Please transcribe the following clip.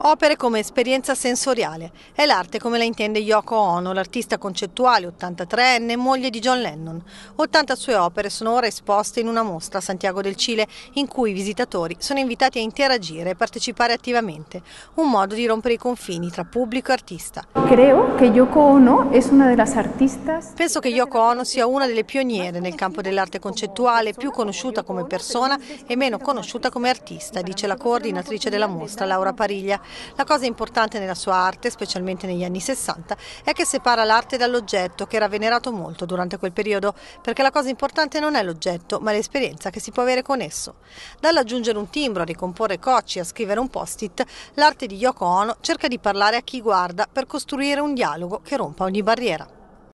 Opere come esperienza sensoriale è l'arte come la intende Yoko Ono, l'artista concettuale 83enne, moglie di John Lennon. 80 sue opere sono ora esposte in una mostra a Santiago del Cile in cui i visitatori sono invitati a interagire e partecipare attivamente, un modo di rompere i confini tra pubblico e artista. Penso che Yoko Ono sia una delle pioniere nel campo dell'arte concettuale, più conosciuta come persona e meno conosciuta come artista, dice la coordinatrice della mostra Laura Pariglia. La cosa importante nella sua arte, specialmente negli anni 60, è che separa l'arte dall'oggetto che era venerato molto durante quel periodo, perché la cosa importante non è l'oggetto, ma l'esperienza che si può avere con esso. Dall'aggiungere un timbro, a ricomporre cocci, a scrivere un post-it, l'arte di Yoko Ono cerca di parlare a chi guarda per costruire un dialogo che rompa ogni barriera.